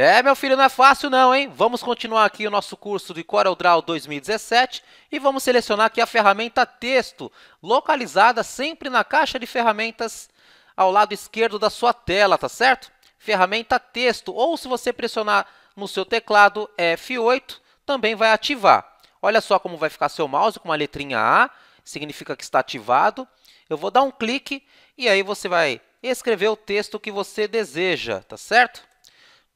É, meu filho, não é fácil não, hein? Vamos continuar aqui o nosso curso de CorelDRAW 2017 e vamos selecionar aqui a ferramenta Texto, localizada sempre na caixa de ferramentas ao lado esquerdo da sua tela, tá certo? Ferramenta Texto, ou se você pressionar no seu teclado F8, também vai ativar. Olha só como vai ficar seu mouse com a letrinha A, significa que está ativado. Eu vou dar um clique e aí você vai escrever o texto que você deseja, tá certo?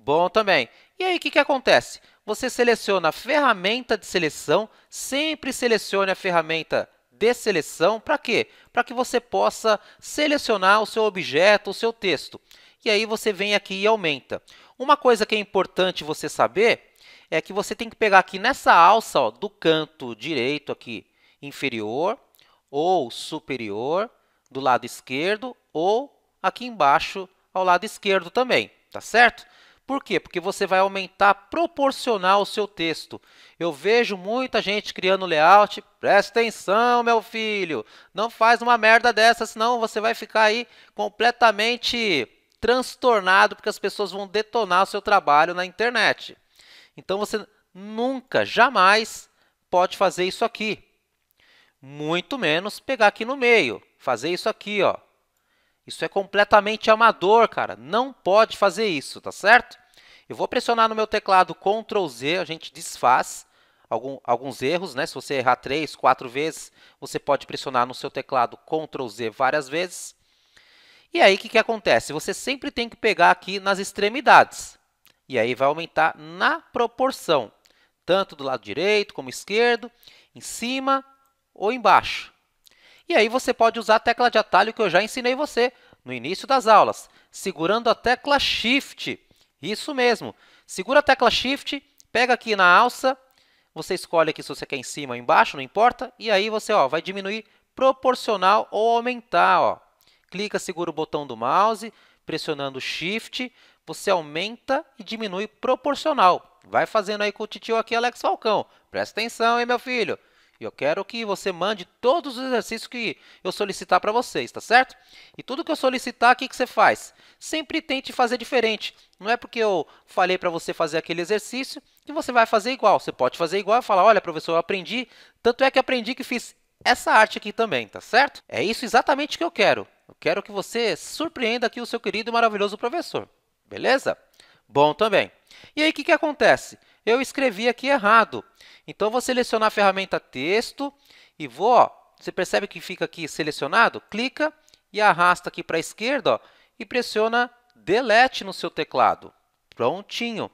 Bom também. E aí, o que, que acontece? Você seleciona a ferramenta de seleção, sempre selecione a ferramenta de seleção, para quê? Para que você possa selecionar o seu objeto, o seu texto. E aí você vem aqui e aumenta. Uma coisa que é importante você saber é que você tem que pegar aqui nessa alça ó, do canto direito aqui, inferior ou superior, do lado esquerdo ou aqui embaixo ao lado esquerdo também, tá certo? Por quê? Porque você vai aumentar proporcional o seu texto. Eu vejo muita gente criando layout. Presta atenção, meu filho. Não faz uma merda dessa, senão você vai ficar aí completamente transtornado, porque as pessoas vão detonar o seu trabalho na internet. Então você nunca, jamais pode fazer isso aqui. Muito menos pegar aqui no meio, fazer isso aqui, ó. Isso é completamente amador, cara. Não pode fazer isso, tá certo? Eu vou pressionar no meu teclado Ctrl Z, a gente desfaz algum, alguns erros, né? Se você errar três, quatro vezes, você pode pressionar no seu teclado Ctrl Z várias vezes. E aí, o que, que acontece? Você sempre tem que pegar aqui nas extremidades. E aí vai aumentar na proporção, tanto do lado direito como esquerdo, em cima ou embaixo. E aí você pode usar a tecla de atalho que eu já ensinei você no início das aulas, segurando a tecla Shift. Isso mesmo. Segura a tecla Shift, pega aqui na alça, você escolhe aqui se você quer em cima ou embaixo, não importa, e aí você ó, vai diminuir proporcional ou aumentar. Ó. Clica, segura o botão do mouse, pressionando Shift, você aumenta e diminui proporcional. Vai fazendo aí com o titio aqui, Alex Falcão. Presta atenção, hein, meu filho? Eu quero que você mande todos os exercícios que eu solicitar para vocês, tá certo? E tudo que eu solicitar, o que, que você faz? Sempre tente fazer diferente. Não é porque eu falei para você fazer aquele exercício que você vai fazer igual. Você pode fazer igual e falar, olha, professor, eu aprendi, tanto é que aprendi que fiz essa arte aqui também, tá certo? É isso exatamente que eu quero. Eu quero que você surpreenda aqui o seu querido e maravilhoso professor. Beleza? Bom também. E aí, o que, que acontece? eu escrevi aqui errado. Então, vou selecionar a ferramenta texto e vou, ó, você percebe que fica aqui selecionado? Clica e arrasta aqui para a esquerda ó, e pressiona Delete no seu teclado. Prontinho.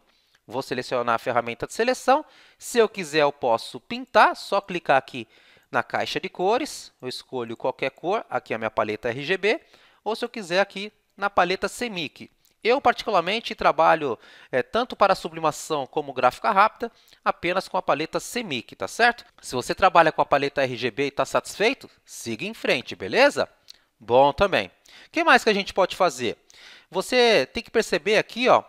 Vou selecionar a ferramenta de seleção. Se eu quiser, eu posso pintar. Só clicar aqui na caixa de cores. Eu escolho qualquer cor. Aqui é a minha paleta RGB. Ou se eu quiser, aqui na paleta CMYK. Eu, particularmente, trabalho é, tanto para sublimação como gráfica rápida apenas com a paleta CMYK, tá certo? Se você trabalha com a paleta RGB e está satisfeito, siga em frente, beleza? Bom também. O que mais que a gente pode fazer? Você tem que perceber aqui ó,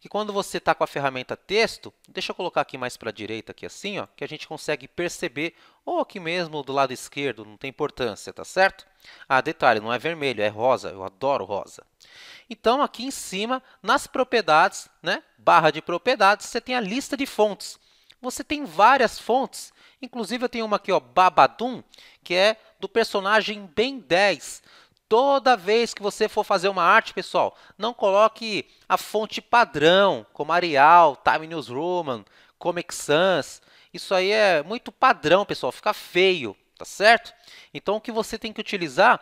que quando você está com a ferramenta texto, deixa eu colocar aqui mais para a direita, aqui assim, ó, que a gente consegue perceber, ou aqui mesmo do lado esquerdo, não tem importância, tá certo? Ah, detalhe, não é vermelho, é rosa, eu adoro rosa. Então, aqui em cima, nas propriedades, né, barra de propriedades, você tem a lista de fontes. Você tem várias fontes, inclusive eu tenho uma aqui, ó, Babadum, que é do personagem Ben 10. Toda vez que você for fazer uma arte, pessoal, não coloque a fonte padrão, como Arial, Time News Roman, Comic Sans. Isso aí é muito padrão, pessoal, fica feio, tá certo? Então, o que você tem que utilizar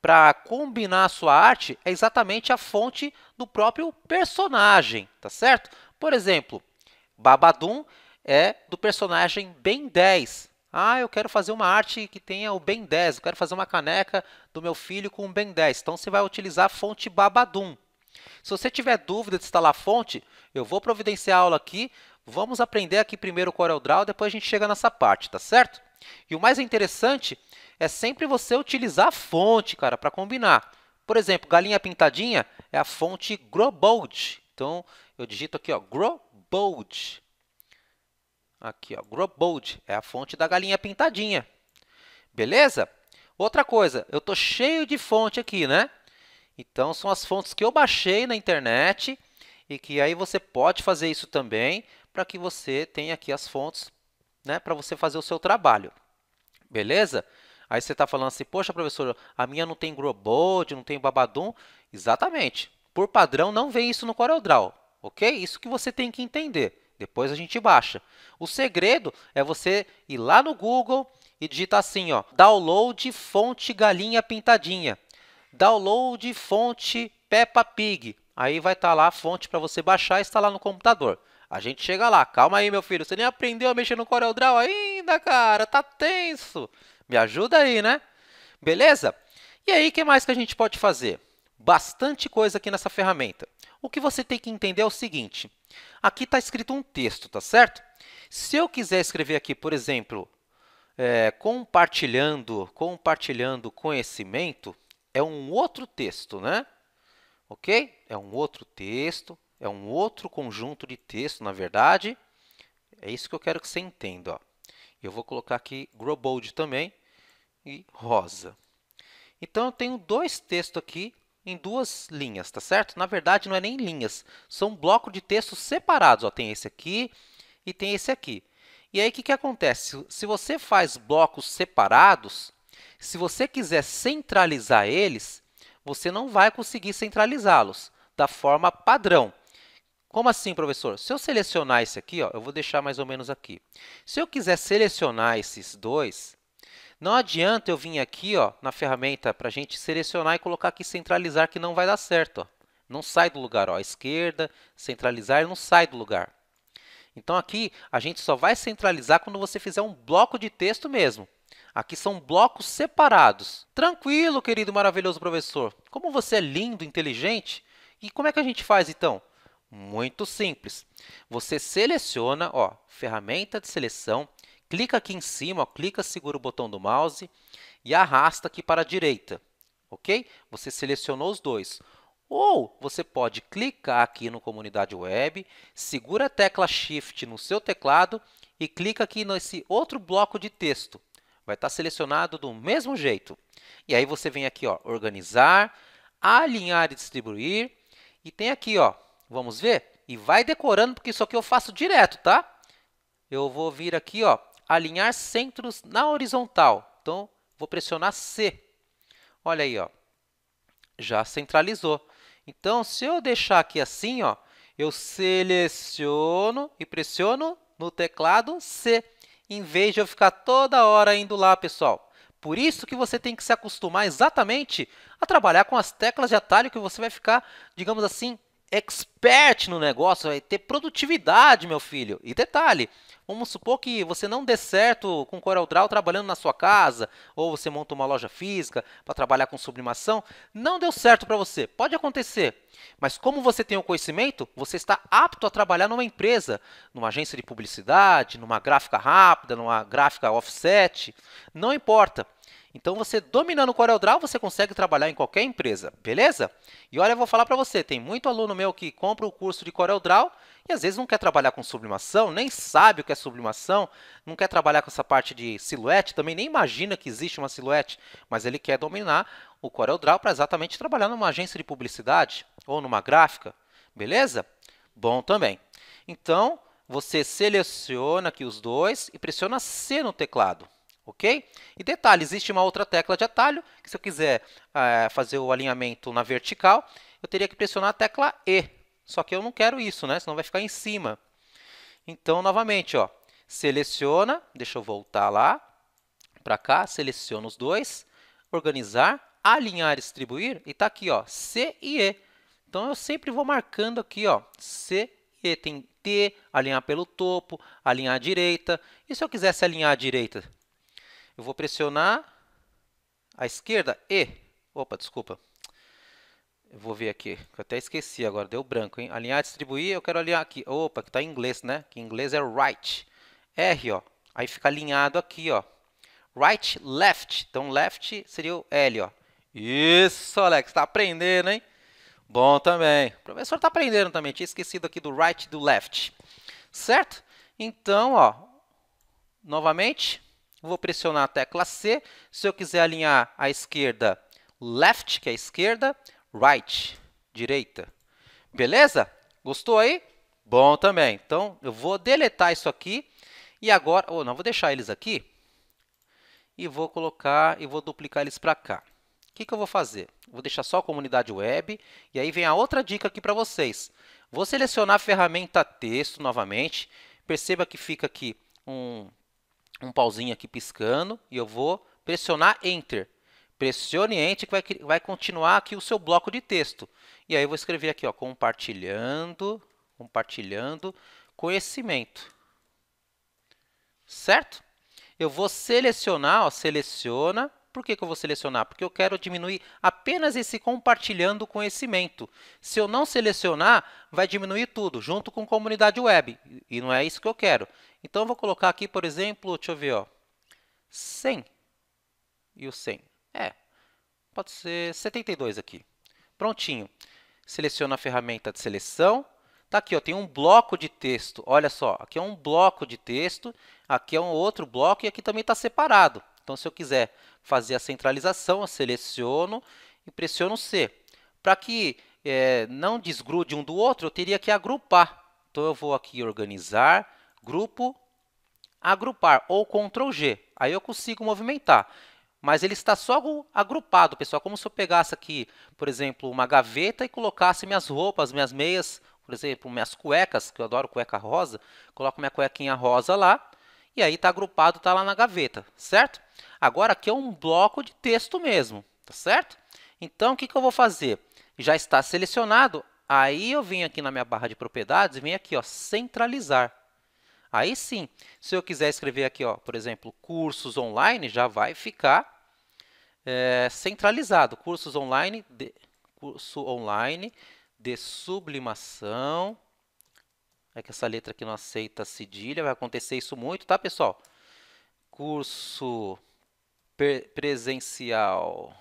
para combinar a sua arte é exatamente a fonte do próprio personagem, tá certo? Por exemplo, Babadum é do personagem Ben 10. Ah, eu quero fazer uma arte que tenha o Ben 10, eu quero fazer uma caneca do meu filho com o Ben 10. Então, você vai utilizar a fonte Babadum. Se você tiver dúvida de instalar a fonte, eu vou providenciar a aula aqui. Vamos aprender aqui primeiro é o CorelDRAW, depois a gente chega nessa parte, tá certo? E o mais interessante é sempre você utilizar a fonte, cara, para combinar. Por exemplo, galinha pintadinha é a fonte Grobold. Então, eu digito aqui, ó, Grobold. Aqui, ó, Grobold é a fonte da galinha pintadinha. Beleza? Outra coisa, eu estou cheio de fonte aqui, né? Então, são as fontes que eu baixei na internet e que aí você pode fazer isso também para que você tenha aqui as fontes né, para você fazer o seu trabalho. Beleza? Aí você está falando assim, poxa, professor, a minha não tem Growbold, não tem Babadum. Exatamente. Por padrão, não vem isso no CorelDRAW, ok? Isso que você tem que entender. Depois a gente baixa. O segredo é você ir lá no Google e digitar assim, ó, download fonte galinha pintadinha, download fonte Peppa Pig. Aí vai estar tá lá a fonte para você baixar e instalar no computador. A gente chega lá. Calma aí, meu filho, você nem aprendeu a mexer no CorelDRAW ainda, cara. Tá tenso. Me ajuda aí, né? Beleza? E aí, o que mais que a gente pode fazer? Bastante coisa aqui nessa ferramenta. O que você tem que entender é o seguinte. Aqui está escrito um texto, tá certo? Se eu quiser escrever aqui, por exemplo, é, compartilhando, compartilhando conhecimento, é um outro texto, né? Ok? É um outro texto, é um outro conjunto de texto, na verdade. É isso que eu quero que você entenda. Ó. Eu vou colocar aqui Bold também, e rosa. Então, eu tenho dois textos aqui em duas linhas, tá certo? Na verdade, não é nem linhas, são um bloco de textos separados. Ó, tem esse aqui e tem esse aqui. E aí, o que, que acontece? Se você faz blocos separados, se você quiser centralizar eles, você não vai conseguir centralizá-los da forma padrão. Como assim, professor? Se eu selecionar esse aqui, ó, eu vou deixar mais ou menos aqui. Se eu quiser selecionar esses dois, não adianta eu vir aqui ó, na ferramenta para a gente selecionar e colocar aqui centralizar que não vai dar certo. Ó. Não sai do lugar. Ó. À esquerda, centralizar, não sai do lugar. Então aqui a gente só vai centralizar quando você fizer um bloco de texto mesmo. Aqui são blocos separados. Tranquilo, querido maravilhoso professor. Como você é lindo, inteligente. E como é que a gente faz então? Muito simples. Você seleciona, ó, ferramenta de seleção, clica aqui em cima, ó, clica, segura o botão do mouse e arrasta aqui para a direita, ok? Você selecionou os dois. Ou você pode clicar aqui no Comunidade Web, segura a tecla Shift no seu teclado e clica aqui nesse outro bloco de texto. Vai estar selecionado do mesmo jeito. E aí você vem aqui, ó, organizar, alinhar e distribuir. E tem aqui, ó, vamos ver? E vai decorando, porque isso aqui eu faço direto, tá? Eu vou vir aqui, ó, alinhar centros na horizontal. Então, vou pressionar C. Olha aí, ó. já centralizou. Então, se eu deixar aqui assim, ó, eu seleciono e pressiono no teclado C, em vez de eu ficar toda hora indo lá, pessoal. Por isso que você tem que se acostumar exatamente a trabalhar com as teclas de atalho que você vai ficar, digamos assim, expert no negócio, vai ter produtividade, meu filho. E detalhe, vamos supor que você não dê certo com CorelDRAW trabalhando na sua casa, ou você monta uma loja física para trabalhar com sublimação, não deu certo para você. Pode acontecer. Mas como você tem o conhecimento, você está apto a trabalhar numa empresa, numa agência de publicidade, numa gráfica rápida, numa gráfica offset, não importa. Então, você dominando o CorelDRAW, você consegue trabalhar em qualquer empresa, beleza? E olha, eu vou falar para você, tem muito aluno meu que compra o curso de CorelDRAW e às vezes não quer trabalhar com sublimação, nem sabe o que é sublimação, não quer trabalhar com essa parte de silhuete, também nem imagina que existe uma silhuete, mas ele quer dominar o CorelDRAW para exatamente trabalhar numa agência de publicidade ou numa gráfica, beleza? Bom também. Então, você seleciona aqui os dois e pressiona C no teclado ok? E detalhe, existe uma outra tecla de atalho, que se eu quiser é, fazer o alinhamento na vertical, eu teria que pressionar a tecla E. Só que eu não quero isso, né? senão vai ficar em cima. Então, novamente, ó, seleciona, deixa eu voltar lá, para cá, seleciono os dois, organizar, alinhar, distribuir, e está aqui, ó, C e E. Então, eu sempre vou marcando aqui, ó, C e E. Tem T, alinhar pelo topo, alinhar à direita. E se eu quisesse alinhar à direita? Eu vou pressionar a esquerda e... Opa, desculpa. Eu vou ver aqui, eu até esqueci agora, deu branco, hein? Alinhar, distribuir, eu quero alinhar aqui. Opa, que está em inglês, né? Que em inglês é right. R, ó. Aí fica alinhado aqui, ó. Right, left. Então, left seria o L, ó. Isso, Alex, está aprendendo, hein? Bom também. O professor está aprendendo também. Tinha esquecido aqui do right e do left. Certo? Então, ó, novamente, Vou pressionar a tecla C. Se eu quiser alinhar a esquerda, left, que é a esquerda, right, direita. Beleza? Gostou aí? Bom também. Então, eu vou deletar isso aqui. E agora, ou oh, não, vou deixar eles aqui. E vou colocar, e vou duplicar eles para cá. O que, que eu vou fazer? Vou deixar só a comunidade web. E aí vem a outra dica aqui para vocês. Vou selecionar a ferramenta texto novamente. Perceba que fica aqui um um pauzinho aqui piscando e eu vou pressionar Enter. Pressione Enter que vai, vai continuar aqui o seu bloco de texto. E aí eu vou escrever aqui, ó, compartilhando, compartilhando conhecimento. Certo? Eu vou selecionar, ó, seleciona por que, que eu vou selecionar? Porque eu quero diminuir apenas esse compartilhando conhecimento. Se eu não selecionar, vai diminuir tudo, junto com comunidade web. E não é isso que eu quero. Então, eu vou colocar aqui, por exemplo, deixa eu ver, ó, 100 e o 100. É, pode ser 72 aqui. Prontinho. Seleciona a ferramenta de seleção. Tá aqui, ó, tem um bloco de texto. Olha só, aqui é um bloco de texto, aqui é um outro bloco e aqui também está separado. Então, se eu quiser fazer a centralização, eu seleciono e pressiono C. Para que é, não desgrude um do outro, eu teria que agrupar. Então, eu vou aqui organizar, grupo, agrupar, ou Ctrl G. Aí eu consigo movimentar. Mas ele está só agrupado, pessoal. Como se eu pegasse aqui, por exemplo, uma gaveta e colocasse minhas roupas, minhas meias, por exemplo, minhas cuecas, que eu adoro cueca rosa, coloco minha cuequinha rosa lá, e aí está agrupado, está lá na gaveta, certo? Agora aqui é um bloco de texto mesmo, tá certo? Então o que, que eu vou fazer? Já está selecionado, aí eu venho aqui na minha barra de propriedades e venho aqui ó, centralizar. Aí sim, se eu quiser escrever aqui, ó, por exemplo, cursos online, já vai ficar é, centralizado. Cursos online, de, curso online de sublimação. É que essa letra aqui não aceita cedilha, vai acontecer isso muito, tá, pessoal? Curso presencial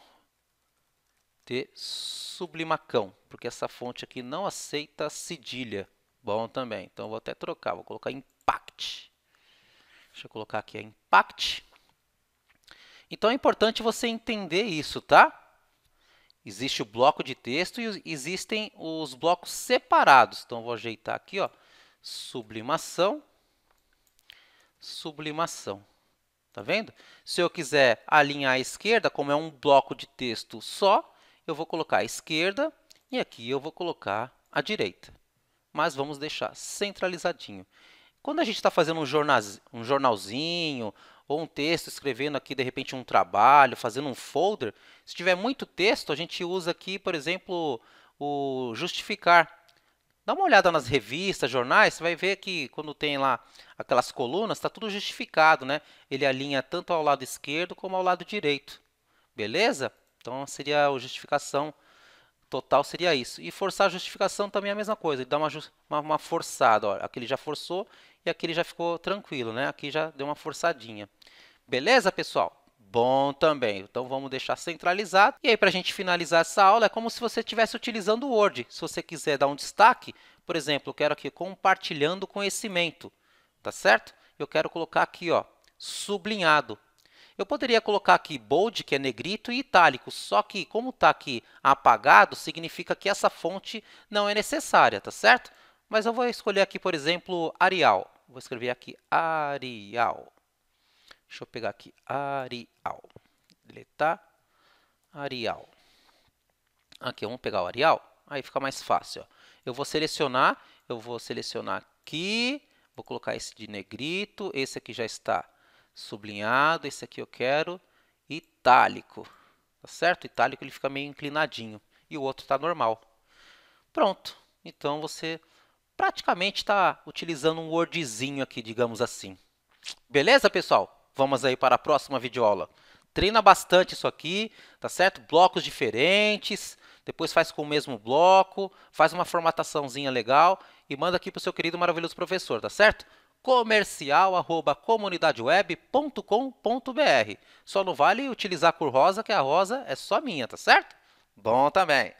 de sublimacão, porque essa fonte aqui não aceita cedilha. Bom também, então vou até trocar, vou colocar impact. Deixa eu colocar aqui a impact. Então é importante você entender isso, tá? Existe o bloco de texto e existem os blocos separados. Então vou ajeitar aqui, ó, sublimação, sublimação. Tá vendo? Se eu quiser alinhar à esquerda, como é um bloco de texto só, eu vou colocar à esquerda e aqui eu vou colocar à direita. Mas vamos deixar centralizadinho. Quando a gente está fazendo um jornalzinho ou um texto, escrevendo aqui, de repente, um trabalho, fazendo um folder, se tiver muito texto, a gente usa aqui, por exemplo, o justificar. Dá uma olhada nas revistas, jornais, você vai ver que quando tem lá aquelas colunas, está tudo justificado, né? Ele alinha tanto ao lado esquerdo como ao lado direito. Beleza? Então seria a justificação total seria isso. E forçar a justificação também é a mesma coisa, ele dá uma, uma, uma forçada, ó, aquele já forçou e aquele já ficou tranquilo, né? Aqui já deu uma forçadinha. Beleza, pessoal? Bom também. Então vamos deixar centralizado. E aí para a gente finalizar essa aula é como se você estivesse utilizando o Word. Se você quiser dar um destaque, por exemplo, eu quero aqui compartilhando conhecimento, tá certo? Eu quero colocar aqui, ó, sublinhado. Eu poderia colocar aqui bold, que é negrito, e itálico, só que como está aqui apagado, significa que essa fonte não é necessária, tá certo? Mas eu vou escolher aqui, por exemplo, Arial. Vou escrever aqui Arial. Deixa eu pegar aqui, Arial. Deletar, Arial. Aqui, vamos pegar o Arial. Aí fica mais fácil. Ó. Eu vou selecionar, eu vou selecionar aqui, vou colocar esse de negrito, esse aqui já está sublinhado, esse aqui eu quero itálico. Tá certo? O itálico ele fica meio inclinadinho e o outro está normal. Pronto. Então você praticamente está utilizando um Wordzinho aqui, digamos assim. Beleza, pessoal? Vamos aí para a próxima videoaula. Treina bastante isso aqui, tá certo? Blocos diferentes, depois faz com o mesmo bloco, faz uma formataçãozinha legal e manda aqui para o seu querido maravilhoso professor, tá certo? comercial@comunidadeweb.com.br. Só não vale utilizar a cor rosa, que a rosa é só minha, tá certo? Bom também.